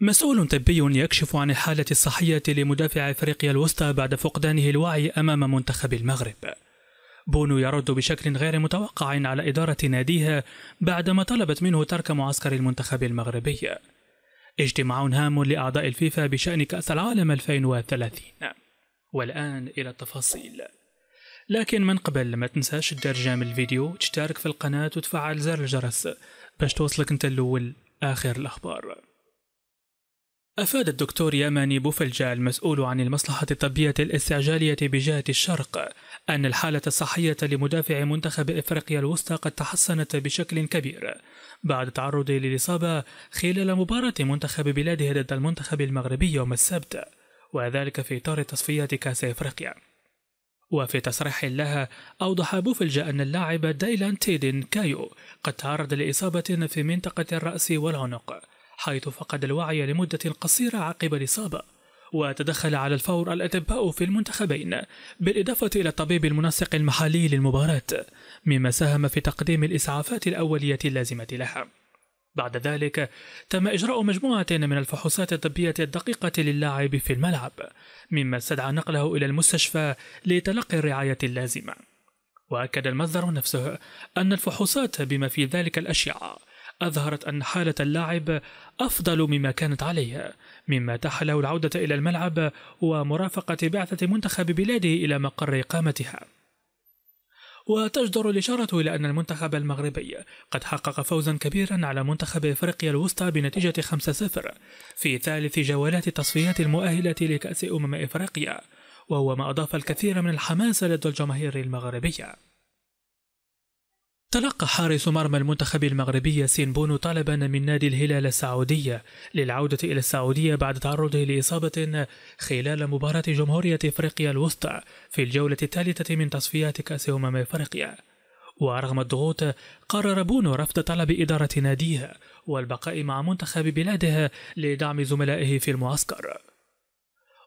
مسؤول طبي يكشف عن الحالة الصحية لمدافع افريقيا الوسطى بعد فقدانه الوعي امام منتخب المغرب. بونو يرد بشكل غير متوقع على إدارة ناديها بعدما طلبت منه ترك معسكر المنتخب المغربي. اجتماع هام لأعضاء الفيفا بشأن كأس العالم 2030. والآن إلى التفاصيل. لكن من قبل ما تنساش تدرجم الفيديو تشترك في القناة وتفعل زر الجرس باش توصلك انت الأول آخر الأخبار. أفاد الدكتور يماني بوفلجا المسؤول عن المصلحة الطبية الاستعجالية بجهة الشرق أن الحالة الصحية لمدافع منتخب إفريقيا الوسطى قد تحسنت بشكل كبير بعد تعرضه للإصابة خلال مباراة منتخب بلاده ضد المنتخب المغربي يوم السبت وذلك في إطار تصفيات كأس إفريقيا وفي تصريح لها أوضح بوفلجا أن اللاعب دايلان تيدن كايو قد تعرض لإصابة في منطقة الرأس والعنق حيث فقد الوعي لمدة قصيرة عقب الإصابة وتدخل على الفور الأطباء في المنتخبين بالإضافة إلى الطبيب المنسق المحلي للمباراة مما ساهم في تقديم الإسعافات الأولية اللازمة لها بعد ذلك تم إجراء مجموعة من الفحوصات الطبية الدقيقة للاعب في الملعب مما استدعى نقله إلى المستشفى لتلقي الرعاية اللازمة وأكد المصدر نفسه أن الفحوصات بما في ذلك الأشعة أظهرت أن حالة اللاعب أفضل مما كانت عليه مما أتاح له العودة إلى الملعب ومرافقة بعثة منتخب بلاده إلى مقر إقامتها وتجدر الإشارة إلى أن المنتخب المغربي قد حقق فوزا كبيرا على منتخب إفريقيا الوسطى بنتيجة 5-0 في ثالث جولات التصفيات المؤهلة لكأس أمم إفريقيا وهو ما أضاف الكثير من الحماس لدى الجماهير المغربية تلقى حارس مرمى المنتخب المغربي ياسين بونو طلبا من نادي الهلال السعودي للعودة إلى السعودية بعد تعرضه لإصابة خلال مباراة جمهورية إفريقيا الوسطى في الجولة الثالثة من تصفيات كأس أمم إفريقيا ورغم الضغوط قرر بونو رفض طلب إدارة ناديه والبقاء مع منتخب بلاده لدعم زملائه في المعسكر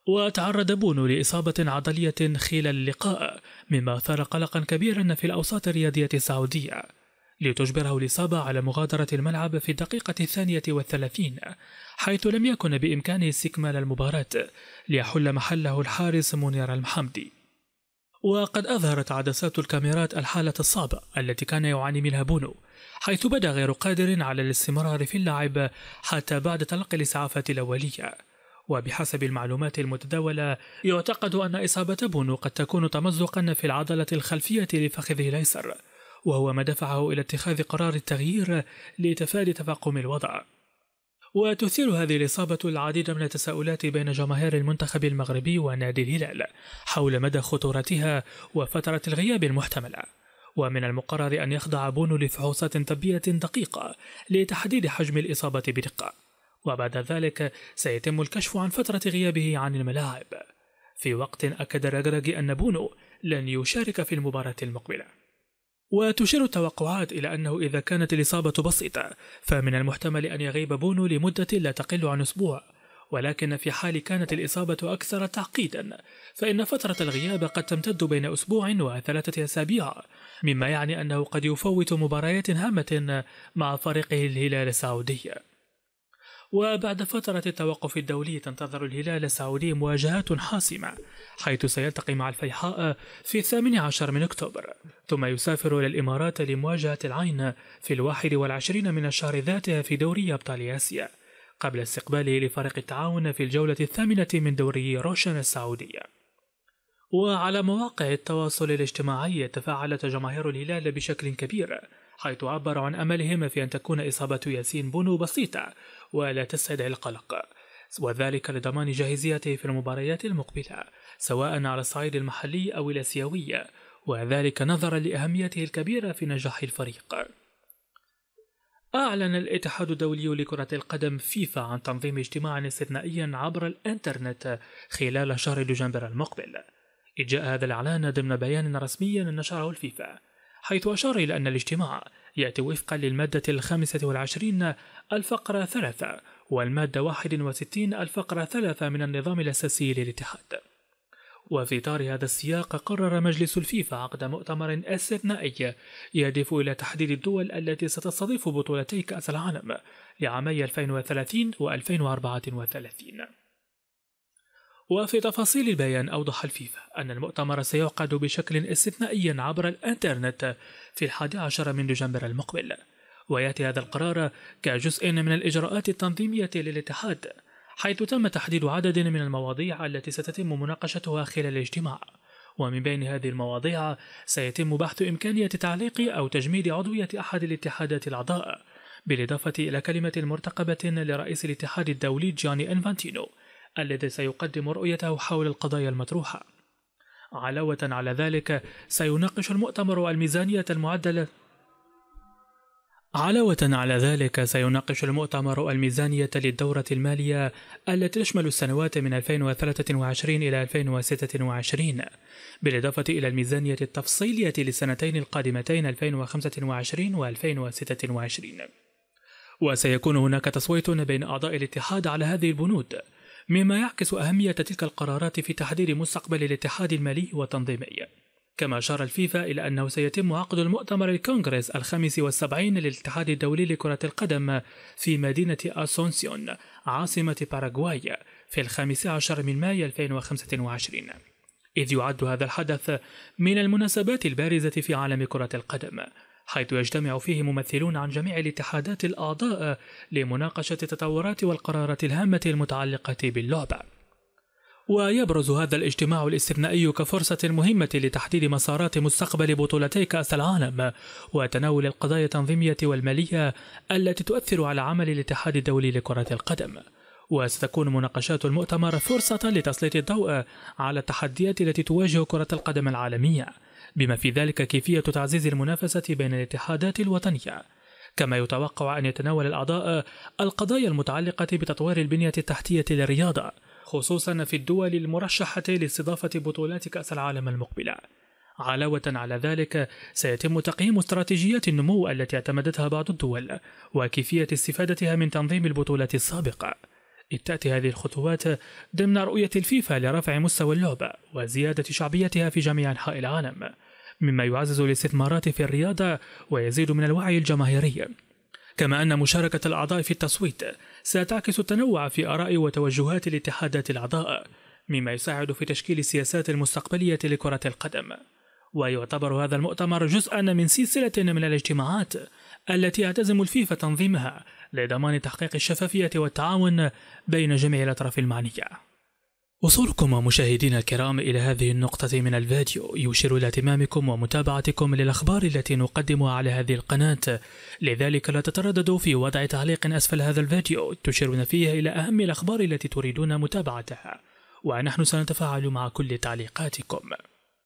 وتعرض بونو لإصابة عضلية خلال اللقاء مما أثار قلقا كبيرا في الأوساط الرياضية السعودية لتجبره الإصابة على مغادرة الملعب في الدقيقة الثانية والثلاثين حيث لم يكن بإمكانه استكمال المباراة ليحل محله الحارس منير المحمدي وقد أظهرت عدسات الكاميرات الحالة الصعبة التي كان يعاني منها بونو حيث بدا غير قادر على الاستمرار في اللعب حتى بعد تلقي الإسعافات الأولية وبحسب المعلومات المتداولة يعتقد أن إصابة بونو قد تكون تمزقا في العضلة الخلفية لفخذه الأيسر وهو ما دفعه إلى اتخاذ قرار التغيير لتفادي تفاقم الوضع وتثير هذه الإصابة العديد من التساؤلات بين جماهير المنتخب المغربي ونادي الهلال حول مدى خطورتها وفترة الغياب المحتملة ومن المقرر أن يخضع بونو لفحوصات طبية دقيقة لتحديد حجم الإصابة بدقة وبعد ذلك سيتم الكشف عن فترة غيابه عن الملاعب في وقت أكد راجراجي أن بونو لن يشارك في المباراة المقبلة وتشير التوقعات إلى أنه إذا كانت الإصابة بسيطة فمن المحتمل أن يغيب بونو لمدة لا تقل عن أسبوع ولكن في حال كانت الإصابة أكثر تعقيدا فإن فترة الغياب قد تمتد بين أسبوع وثلاثة أسابيع مما يعني أنه قد يفوت مباريات هامة مع فريقه الهلال السعودي وبعد فترة التوقف الدولي تنتظر الهلال السعودي مواجهات حاسمة حيث سيلتقي مع الفيحاء في الثامن عشر من أكتوبر ثم يسافر إلى الإمارات لمواجهة العين في الواحد والعشرين من الشهر ذاته في دوري أبطال آسيا قبل استقباله لفريق التعاون في الجولة الثامنة من دوري روشن السعودية وعلى مواقع التواصل الاجتماعي تفاعلت جماهير الهلال بشكل كبير حيث عبر عن أملهم في أن تكون إصابة ياسين بونو بسيطة ولا تستدعي القلق وذلك لضمان جاهزيته في المباريات المقبلة سواء على الصعيد المحلي أو الآسيوي وذلك نظرا لأهميته الكبيرة في نجاح الفريق أعلن الاتحاد الدولي لكرة القدم فيفا عن تنظيم اجتماع استثنائي عبر الإنترنت خلال شهر دجنبر المقبل جاء هذا الإعلان ضمن بيان رسمي نشره الفيفا حيث أشار إلى أن الاجتماع يأتي وفقا للمادة الخامسة والعشرين الفقرة ثلاثة والمادة 61 الفقرة ثلاثة من النظام الأساسي للاتحاد وفي إطار هذا السياق قرر مجلس الفيفا عقد مؤتمر استثنائي يهدف إلى تحديد الدول التي ستستضيف بطولتي كأس العالم لعامي 2030 و 2034 وفي تفاصيل البيان أوضح الفيفا أن المؤتمر سيعقد بشكل استثنائي عبر الإنترنت في الحادي عشر من دجنبر المقبل ويأتي هذا القرار كجزء من الإجراءات التنظيمية للاتحاد حيث تم تحديد عدد من المواضيع التي ستتم مناقشتها خلال الاجتماع ومن بين هذه المواضيع سيتم بحث إمكانية تعليق أو تجميد عضوية أحد الاتحادات الأعضاء بالإضافة إلى كلمة مرتقبة لرئيس الاتحاد الدولي جاني إنفانتينو الذي سيقدم رؤيته حول القضايا المطروحة. علاوة على ذلك سيناقش المؤتمر الميزانية المعدلة علاوة على ذلك سيناقش المؤتمر الميزانية للدورة المالية التي تشمل السنوات من 2023 إلى 2026 بالإضافة إلى الميزانية التفصيلية للسنتين القادمتين 2025 و 2026 وسيكون هناك تصويت بين أعضاء الاتحاد على هذه البنود مما يعكس أهمية تلك القرارات في تحديد مستقبل الاتحاد المالي والتنظيمي كما أشار الفيفا إلى أنه سيتم عقد المؤتمر الكونغرس الخامس والسبعين للاتحاد الدولي لكرة القدم في مدينة أسونسيون عاصمة باراغواي في الخامس عشر من مايو 2025 إذ يعد هذا الحدث من المناسبات البارزة في عالم كرة القدم حيث يجتمع فيه ممثلون عن جميع الاتحادات الأعضاء لمناقشة التطورات والقرارات الهامة المتعلقة باللعبة. ويبرز هذا الاجتماع الاستثنائي كفرصة مهمة لتحديد مسارات مستقبل بطولتي كأس العالم وتناول القضايا التنظيمية والمالية التي تؤثر على عمل الاتحاد الدولي لكرة القدم. وستكون مناقشات المؤتمر فرصة لتسليط الضوء على التحديات التي تواجه كرة القدم العالمية بما في ذلك كيفية تعزيز المنافسة بين الاتحادات الوطنية كما يتوقع أن يتناول الأعضاء القضايا المتعلقة بتطوير البنية التحتية للرياضة خصوصا في الدول المرشحة لاستضافة بطولات كأس العالم المقبلة علاوة على ذلك سيتم تقييم استراتيجيات النمو التي اعتمدتها بعض الدول وكيفية استفادتها من تنظيم البطولات السابقة إذ تأتي هذه الخطوات ضمن رؤية الفيفا لرفع مستوى اللعبة وزيادة شعبيتها في جميع أنحاء العالم مما يعزز الاستثمارات في الرياضة ويزيد من الوعي الجماهيري كما أن مشاركة الأعضاء في التصويت ستعكس التنوع في آراء وتوجهات الاتحادات الأعضاء مما يساعد في تشكيل السياسات المستقبلية لكرة القدم ويعتبر هذا المؤتمر جزءا من سلسلة من الاجتماعات التي يعتزم الفيفا تنظيمها لضمان تحقيق الشفافية والتعاون بين جميع الأطراف المعنية. وصولكم مشاهدينا الكرام إلى هذه النقطة من الفيديو يشير إلى اهتمامكم ومتابعتكم للأخبار التي نقدمها على هذه القناة لذلك لا تترددوا في وضع تعليق أسفل هذا الفيديو تشيرون فيه إلى أهم الأخبار التي تريدون متابعتها ونحن سنتفاعل مع كل تعليقاتكم